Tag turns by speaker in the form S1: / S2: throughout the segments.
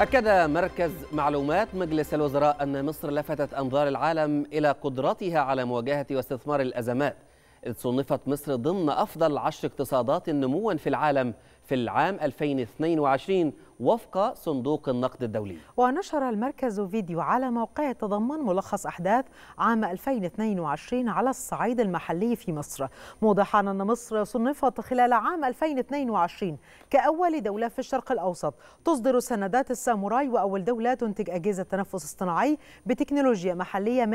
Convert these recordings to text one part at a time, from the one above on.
S1: أكد مركز معلومات مجلس الوزراء أن مصر لفتت أنظار العالم إلى قدرتها على مواجهة واستثمار الأزمات إذ صنفت مصر ضمن أفضل عشر اقتصادات نموا في العالم في العام 2022 وفق صندوق النقد الدولي
S2: ونشر المركز فيديو على موقع تضمن ملخص أحداث عام 2022 على الصعيد المحلي في مصر موضحا أن مصر صنفت خلال عام 2022 كأول دولة في الشرق الأوسط تصدر سندات الساموراي وأول دولة تنتج أجهزة تنفس اصطناعي بتكنولوجيا محلية 100%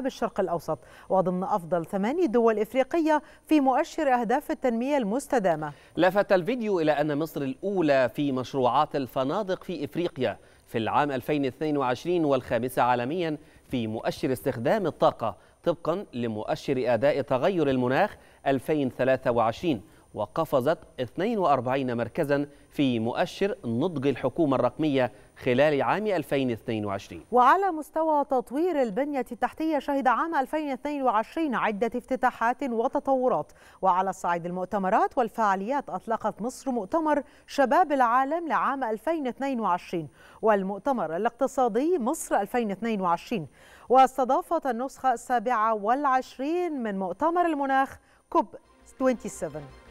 S2: بالشرق الأوسط وضمن أفضل ثماني دول إفريقية في مؤشر أهداف التنمية المستدامة
S1: لفت الفيديو إلى أن مصر الأولى في مشروعات الفنادق في إفريقيا في العام 2022 والخامسة عالميا في مؤشر استخدام الطاقة طبقا لمؤشر أداء تغير المناخ 2023 وقفزت 42 مركزا في مؤشر نضج الحكومة الرقمية خلال عام 2022
S2: وعلى مستوى تطوير البنية التحتية شهد عام 2022 عدة افتتاحات وتطورات وعلى الصعيد المؤتمرات والفعاليات أطلقت مصر مؤتمر شباب العالم لعام 2022 والمؤتمر الاقتصادي مصر 2022 واستضافت النسخة السابعة والعشرين من مؤتمر المناخ كوب 27